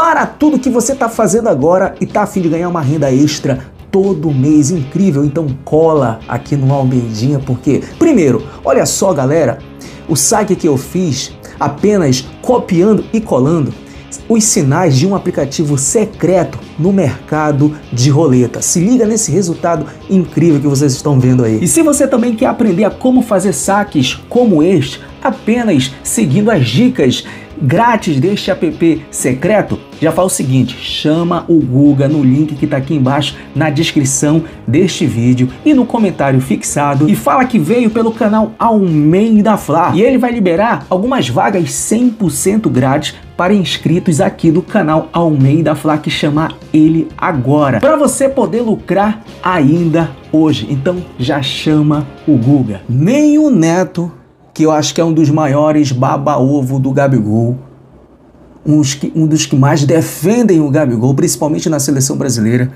para tudo que você está fazendo agora e está afim de ganhar uma renda extra todo mês incrível. Então cola aqui no Almendinha, porque primeiro, olha só, galera, o saque que eu fiz apenas copiando e colando os sinais de um aplicativo secreto no mercado de roleta. Se liga nesse resultado incrível que vocês estão vendo aí. E se você também quer aprender a como fazer saques como este, apenas seguindo as dicas grátis deste app secreto, já fala o seguinte: chama o Guga no link que está aqui embaixo na descrição deste vídeo e no comentário fixado e fala que veio pelo canal Almeida Fla e ele vai liberar algumas vagas 100% grátis para inscritos aqui do canal Almeida Fla que chamar ele agora para você poder lucrar ainda hoje. Então já chama o Guga. Nem o Neto que eu acho que é um dos maiores baba-ovo do Gabigol, um dos, que, um dos que mais defendem o Gabigol, principalmente na seleção brasileira,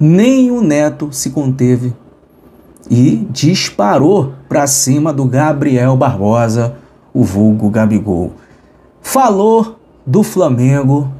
nem o Neto se conteve e disparou para cima do Gabriel Barbosa, o vulgo Gabigol. Falou do Flamengo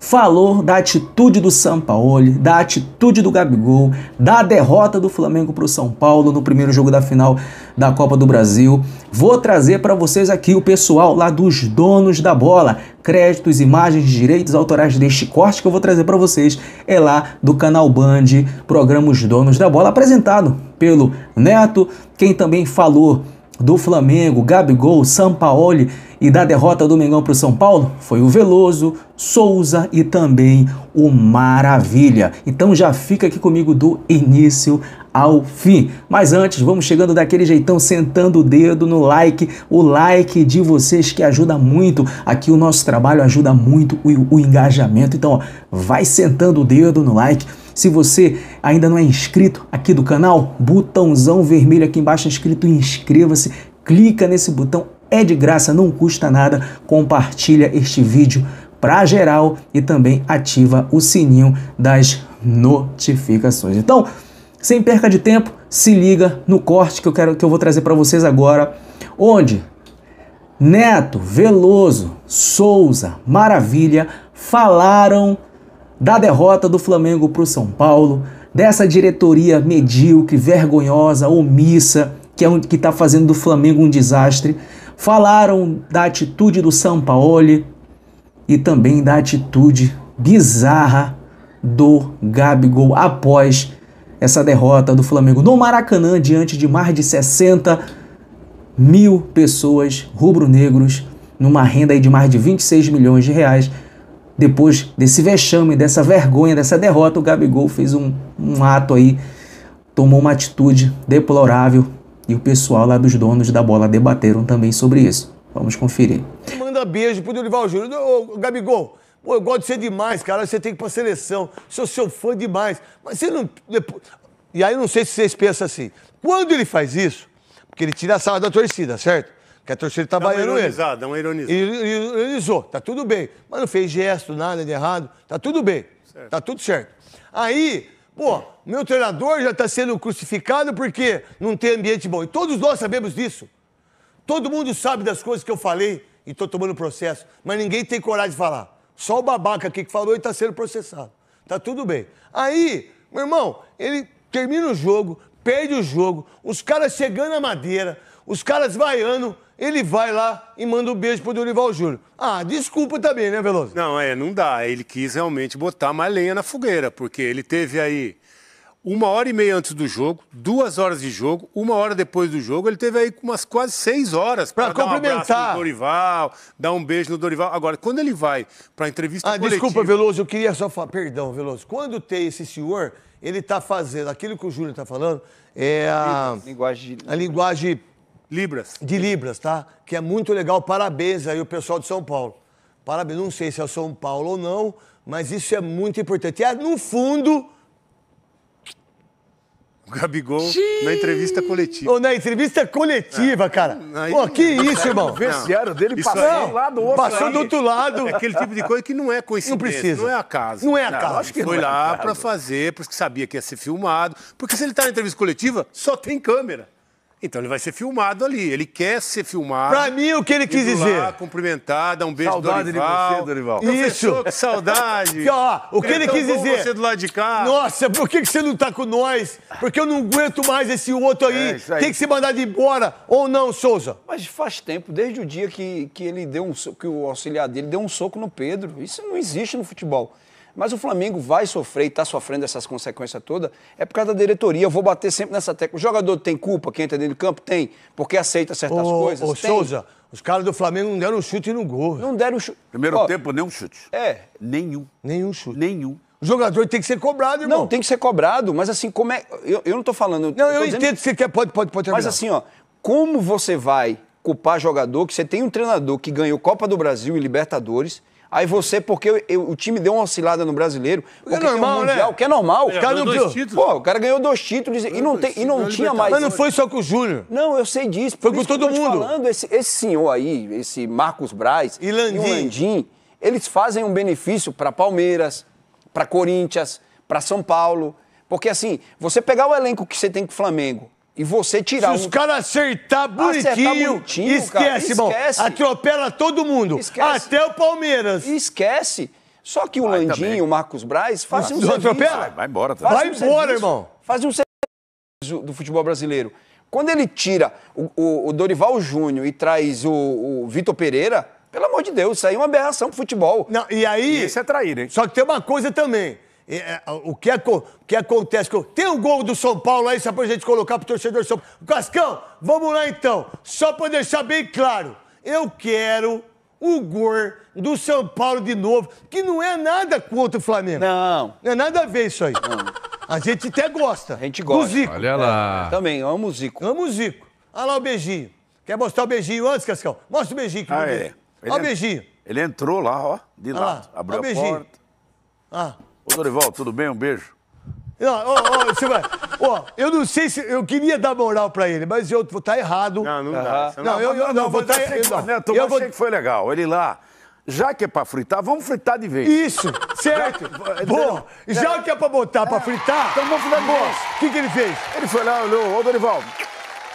falou da atitude do Sampaoli, da atitude do Gabigol, da derrota do Flamengo para o São Paulo no primeiro jogo da final da Copa do Brasil. Vou trazer para vocês aqui o pessoal lá dos donos da bola. Créditos, imagens, direitos autorais deste corte que eu vou trazer para vocês é lá do canal Band, programa Os Donos da Bola, apresentado pelo Neto, quem também falou do Flamengo, Gabigol, Sampaoli e da derrota do Mengão para o São Paulo foi o Veloso, Souza e também o Maravilha. Então já fica aqui comigo do início ao fim. Mas antes, vamos chegando daquele jeitão, sentando o dedo no like, o like de vocês que ajuda muito. Aqui o nosso trabalho ajuda muito o, o engajamento. Então, ó, vai sentando o dedo no like. Se você ainda não é inscrito aqui do canal, botãozão vermelho aqui embaixo tá escrito inscreva-se, clica nesse botão, é de graça, não custa nada, compartilha este vídeo para geral e também ativa o sininho das notificações. Então, sem perca de tempo, se liga no corte que eu quero que eu vou trazer para vocês agora, onde Neto, Veloso, Souza, Maravilha falaram da derrota do Flamengo para o São Paulo, dessa diretoria medíocre, vergonhosa, omissa, que é um, está fazendo do Flamengo um desastre. Falaram da atitude do Sampaoli e também da atitude bizarra do Gabigol após essa derrota do Flamengo no Maracanã diante de mais de 60 mil pessoas rubro-negros numa renda de mais de 26 milhões de reais depois desse vexame, dessa vergonha, dessa derrota, o Gabigol fez um, um ato aí, tomou uma atitude deplorável e o pessoal lá dos donos da bola debateram também sobre isso. Vamos conferir. Manda beijo pro Dorival Júnior. Ô, Gabigol, pô, eu gosto de ser demais, cara. Você tem que ir pra seleção. Sou seu fã demais. Mas você não. E aí não sei se vocês pensam assim. Quando ele faz isso, porque ele tira a sala da torcida, certo? que a torcida tá vaiando ele. Dá uma ironizada. Ironizou, tá tudo bem. Mas não fez gesto, nada de errado, tá tudo bem. Tá tudo certo. Aí, pô, meu treinador já tá sendo crucificado porque não tem ambiente bom. E todos nós sabemos disso. Todo mundo sabe das coisas que eu falei e tô tomando processo, mas ninguém tem coragem de falar. Só o babaca aqui que falou e tá sendo processado. Tá tudo bem. Aí, meu irmão, ele termina o jogo, perde o jogo, os caras chegando à madeira, os caras vaiando, ele vai lá e manda um beijo pro Dorival Júnior. Ah, desculpa também, né, Veloso? Não, é, não dá. Ele quis realmente botar mais lenha na fogueira, porque ele teve aí uma hora e meia antes do jogo, duas horas de jogo, uma hora depois do jogo, ele teve aí umas quase seis horas para cumprimentar um Dorival, dar um beijo no Dorival. Agora, quando ele vai para entrevista ah, coletiva... desculpa, Veloso, eu queria só falar, perdão, Veloso. Quando tem esse senhor, ele tá fazendo aquilo que o Júnior tá falando, é a, linguagem, a linguagem Libras. De Libras, tá? Que é muito legal. Parabéns aí o pessoal de São Paulo. Parabéns, não sei se é São Paulo ou não, mas isso é muito importante. E é, no fundo. O Gabigol Xiii. na entrevista coletiva. Ou na entrevista coletiva, é. cara. Aí, Pô, que isso, irmão. O vestiário dele passou aí, do lado outro. Passou aí. Né? do outro lado. É aquele tipo de coisa que não é coincidência. Não precisa. Não é casa. Não é a casa. acho que foi é lá é para fazer, porque sabia que ia ser filmado. Porque se ele tá na entrevista coletiva, só tem câmera. Então ele vai ser filmado ali. Ele quer ser filmado. Pra mim, o que ele quis dizer. Lá, cumprimentar, dar um beijo saudade Dorival. de você, Dorival. Então, isso. Professor, que saudade. ó, o que ele, ele então, quis dizer. você do lado de cá. Nossa, por que, que você não tá com nós? Porque eu não aguento mais esse outro aí. É, aí. Tem que ser mandado embora ou não, Souza. Mas faz tempo, desde o dia que, que ele deu um que o auxiliar dele deu um soco no Pedro. Isso não existe no futebol. Mas o Flamengo vai sofrer e está sofrendo essas consequências todas, é por causa da diretoria. Eu vou bater sempre nessa tecla. O jogador tem culpa, quem entra dentro do campo? Tem, porque aceita certas ô, coisas. Ô, tem. Souza, os caras do Flamengo não deram um chute no gol. Não deram chute. Primeiro Ó, tempo, nenhum chute. É. Nenhum. Nenhum chute. Nenhum. O jogador tem que ser cobrado, irmão. Não, tem que ser cobrado, mas assim, como é. Eu, eu não tô falando. Não, eu, eu entendo que você quer, pode, pode, pode terminar. Mas assim, ó, como você vai culpar jogador que você tem um treinador que ganhou Copa do Brasil e Libertadores, Aí você, porque o time deu uma oscilada no brasileiro, é né? que é normal, um mundial, né? que é normal. O cara, ganhou dois títulos. Pô, o cara ganhou dois títulos e não, tem, e não tinha mais. Mas não foi só com o Júnior. Não, eu sei disso. Foi com todo mundo. Falando, esse, esse senhor aí, esse Marcos Braz e Landim, e o Landim eles fazem um benefício para Palmeiras, para Corinthians, para São Paulo. Porque assim, você pegar o elenco que você tem com o Flamengo, e você tirar Se um... os caras acertar bonitinho, acertar bonitinho esquece, cara, esquece. Bom, atropela todo mundo. Esquece. Até o Palmeiras. Esquece. Só que o vai Landinho, também. o Marcos Braz, fazem um serviço. Atropela? Vai embora. Tá? Vai um embora, serviço, irmão. Fazem um serviço do futebol brasileiro. Quando ele tira o, o, o Dorival Júnior e traz o, o Vitor Pereira, pelo amor de Deus, isso aí é uma aberração pro futebol. Não, e aí. Isso é trair, hein? Só que tem uma coisa também. É, é, o que, é, o que acontece? Tem um gol do São Paulo aí, só pra gente colocar pro torcedor São Paulo. Cascão, vamos lá então. Só pra deixar bem claro. Eu quero o gol do São Paulo de novo, que não é nada contra o Flamengo. Não. Não é nada a ver isso aí. Não. A gente até gosta. A gente gosta. Do Zico. Olha lá. É, também, amo o Zico. Amo o Zico. Olha lá o beijinho. Quer mostrar o beijinho antes, Cascão? Mostra o beijinho que ah, é. Olha o é- beijinho. Ele entrou lá, ó, de lá. lá. Abriu a beijinho. porta. Ah. Ô, Dorival, tudo bem? Um beijo. Não, ô, ô, vai. ó, eu não sei se. Eu queria dar moral pra ele, mas eu vou tá errado. Não, não dá. Não, não, eu, eu não, vou estar tá, errado. eu vou... que foi legal. Ele lá. Já que é pra fritar, vamos fritar de vez. Isso, certo. Bom, já é. que é pra botar é. pra fritar, então vamos fritar de vez. O que, que ele fez? Ele foi lá, olhou, ô Dorival,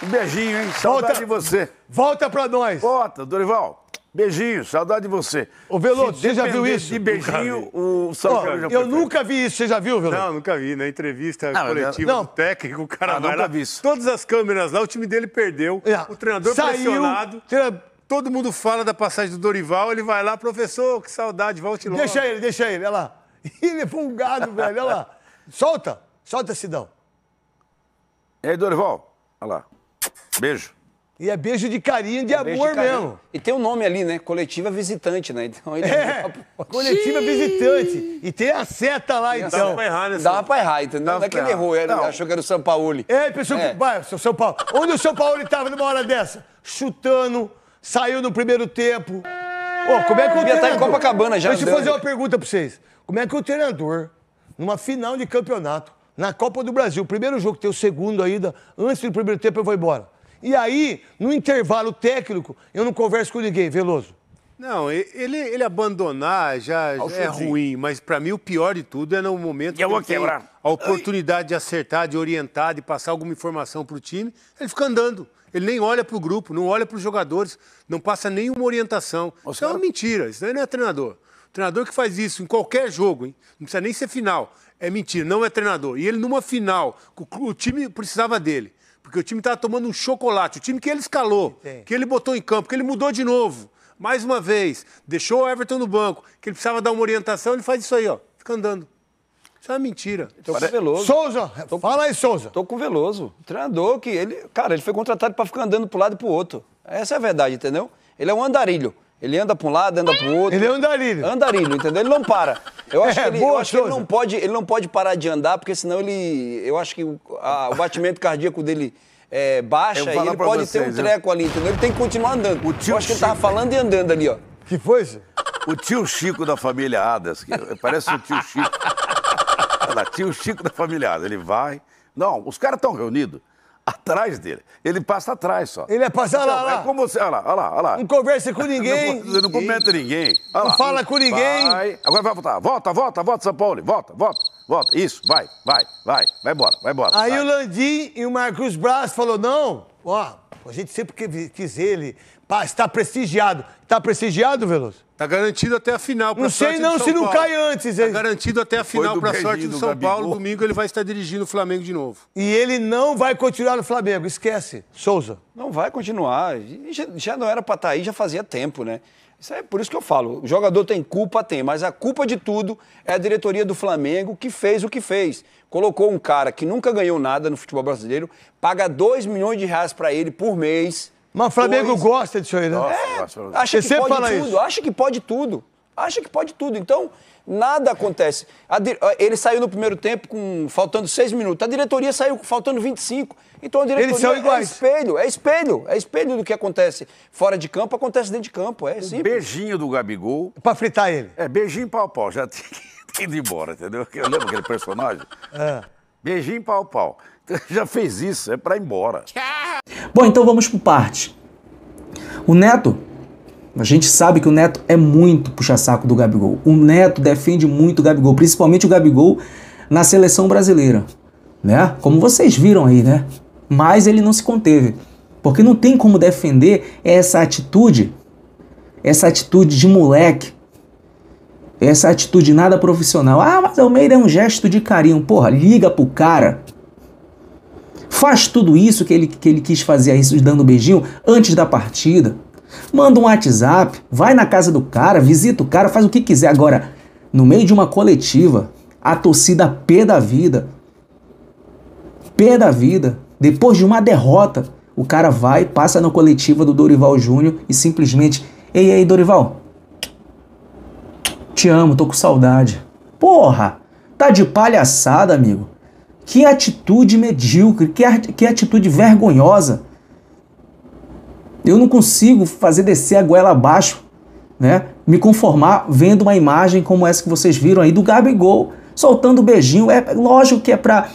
um beijinho, hein? Saudade de você. Volta pra nós. Volta, Dorival. Beijinho, saudade de você. Ô, Veloso, você já viu isso? De beijinho, o Salgado já Eu nunca vi isso, você já viu, Veloso? Não, nunca vi. Na entrevista ah, coletiva não. do técnico, o cara ah, vai nunca lá, vi isso. todas as câmeras lá, o time dele perdeu, é. o treinador Saiu, pressionado. Tre... Todo mundo fala da passagem do Dorival, ele vai lá, professor, que saudade, volte logo. Deixa ele, deixa ele, olha lá. Ele é fungado, velho, olha lá. Solta, solta, Sidão. E aí, Dorival? Olha lá. Beijo. E é beijo de carinho de é amor de carinho. mesmo. E tem o um nome ali, né? Coletiva visitante, né? Então ele é, é coletiva Xiii. visitante. E tem a seta lá, então. Dava pra errar, né? Dava pra errar, entendeu? não é que ele errou, ele achou que era o São Paulo. É, pensou é. que. Vai, seu São Paulo. Onde o São Paulo tava numa hora dessa? Chutando, saiu no primeiro tempo. Ô, como é que o Devia tá treinador... estar em Copacabana já. Deixa eu fazer uma pergunta pra vocês. Como é que o treinador, numa final de campeonato, na Copa do Brasil, primeiro jogo, tem o segundo ainda, antes do primeiro tempo eu vou embora e aí, no intervalo técnico, eu não converso com ninguém, Veloso. Não, ele, ele abandonar já, já é ruim, mas para mim o pior de tudo é no momento eu que quebrar. tem a oportunidade Ai. de acertar, de orientar, de passar alguma informação para o time, ele fica andando. Ele nem olha para o grupo, não olha para os jogadores, não passa nenhuma orientação. Nossa, isso é uma mentira, isso não é treinador. O treinador que faz isso em qualquer jogo, hein? não precisa nem ser final, é mentira, não é treinador. E ele numa final, o time precisava dele porque o time estava tomando um chocolate. O time que ele escalou, é. que ele botou em campo, que ele mudou de novo, mais uma vez, deixou o Everton no banco, que ele precisava dar uma orientação, ele faz isso aí, ó. Fica andando. Isso é uma mentira. Tô com Veloso. Souza, tô... fala aí, Souza. Tô com o Veloso. O treinador que ele. Cara, ele foi contratado para ficar andando pro lado e pro outro. Essa é a verdade, entendeu? Ele é um andarilho. Ele anda para um lado, anda para o outro. Ele é um andarilho. Andarilho, entendeu? Ele não para. Eu acho, é, que, ele, boa, eu acho que, ele, não pode, ele não pode parar de andar, porque senão ele. Eu acho que o, a, o batimento cardíaco dele é, baixa e ele pode vocês, ter um treco ali, entendeu? Ele tem que continuar andando. eu acho Chico, que ele tava falando e andando ali, ó. Que foi isso? O tio Chico da família Adas, que parece o tio Chico. Olha lá, tio Chico da família Adas. Ele vai. Não, os caras estão reunidos atrás dele. Ele passa atrás só. Ele é passar lá, então, é lá. É como você. Olha lá, olha lá, olha lá. Não conversa com ninguém. Não, não comenta ninguém. Olha não lá. fala com ninguém. Vai. Agora vai voltar. Volta, volta, volta, São Paulo. Volta, volta, volta. Isso, vai, vai, vai. Vai embora, vai embora. Aí vai. o Landim e o Marcos Braz falou: não, ó, a gente sempre quis ele. Está prestigiado. Está prestigiado, Veloso? Tá garantido até a final. Não sei não se Paulo. não cai antes. Tá garantido até a final para sorte do São Gabigol. Paulo. Domingo ele vai estar dirigindo o Flamengo de novo. E ele não vai continuar no Flamengo. Esquece. Souza. Não vai continuar. Já, já não era para estar tá aí, já fazia tempo, né? Isso é por isso que eu falo. O jogador tem culpa, tem, mas a culpa de tudo é a diretoria do Flamengo que fez o que fez. Colocou um cara que nunca ganhou nada no futebol brasileiro, paga 2 milhões de reais para ele por mês mas o Flamengo gosta disso aí, né? Nossa, é, nossa, acha que pode fala tudo, isso. acha que pode tudo. Acha que pode tudo. Então, nada acontece. Ele saiu no primeiro tempo com faltando seis minutos. A diretoria saiu faltando 25. Então a diretoria Eles são iguais. é espelho, é espelho, é espelho do que acontece fora de campo, acontece dentro de campo. É simples. Beijinho do Gabigol. Pra fritar ele. É, beijinho pau pau. Já tem que ir embora, entendeu? Eu lembro aquele personagem. É. Beijinho pau pau. Já fez isso, é pra ir embora. Tchau! Bom, então vamos por parte. O Neto, a gente sabe que o Neto é muito puxa-saco do Gabigol. O Neto defende muito o Gabigol, principalmente o Gabigol na seleção brasileira, né? Como vocês viram aí, né? Mas ele não se conteve, porque não tem como defender essa atitude, essa atitude de moleque, essa atitude nada profissional. Ah, mas Almeida é um gesto de carinho. Porra, liga pro cara, Faz tudo isso que ele, que ele quis fazer aí, dando um beijinho, antes da partida. Manda um WhatsApp, vai na casa do cara, visita o cara, faz o que quiser. Agora, no meio de uma coletiva, a torcida pé da vida, pé da vida, depois de uma derrota, o cara vai, passa na coletiva do Dorival Júnior e simplesmente, ei, ei, Dorival, te amo, tô com saudade. Porra, tá de palhaçada, amigo. Que atitude medíocre, que, atitude vergonhosa. Eu não consigo fazer descer a goela abaixo, né? Me conformar vendo uma imagem como essa que vocês viram aí do Gabigol soltando beijinho. É lógico que é para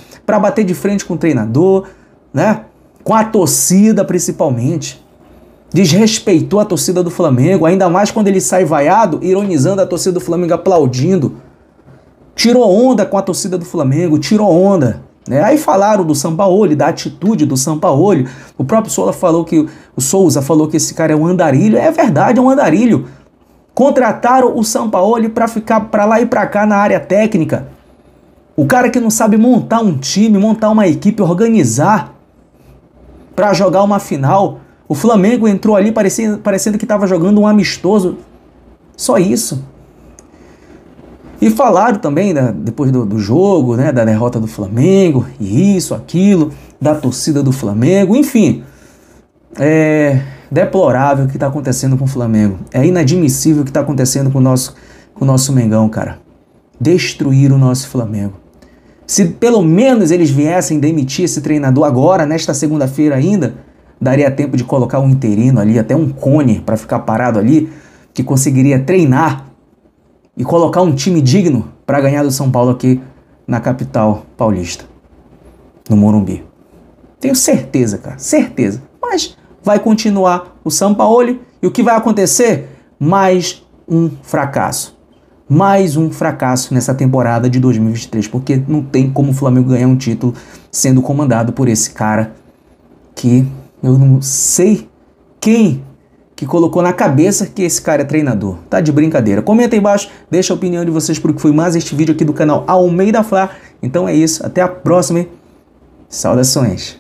bater de frente com o treinador, né? Com a torcida principalmente. Desrespeitou a torcida do Flamengo, ainda mais quando ele sai vaiado, ironizando a torcida do Flamengo, aplaudindo tirou onda com a torcida do Flamengo, tirou onda. Né? Aí falaram do Sampaoli, da atitude do Sampaoli. O próprio Souza falou que o Souza falou que esse cara é um andarilho. É verdade, é um andarilho. Contrataram o Sampaoli para ficar para lá e para cá na área técnica. O cara que não sabe montar um time, montar uma equipe, organizar para jogar uma final. O Flamengo entrou ali parecendo, parecendo que estava jogando um amistoso. Só isso. E falaram também, né, depois do, do, jogo, né, da derrota do Flamengo, e isso, aquilo, da torcida do Flamengo, enfim. É deplorável o que está acontecendo com o Flamengo. É inadmissível o que está acontecendo com o, nosso, com o nosso Mengão, cara. Destruir o nosso Flamengo. Se pelo menos eles viessem demitir esse treinador agora, nesta segunda-feira ainda, daria tempo de colocar um interino ali, até um cone para ficar parado ali, que conseguiria treinar e colocar um time digno para ganhar do São Paulo aqui na capital paulista, no Morumbi. Tenho certeza, cara, certeza. Mas vai continuar o São Paulo e o que vai acontecer? Mais um fracasso. Mais um fracasso nessa temporada de 2023, porque não tem como o Flamengo ganhar um título sendo comandado por esse cara que eu não sei quem que colocou na cabeça que esse cara é treinador. Tá de brincadeira. Comenta aí embaixo, deixa a opinião de vocês porque foi mais este vídeo aqui do canal Almeida Flá. Então é isso, até a próxima. Hein? Saudações.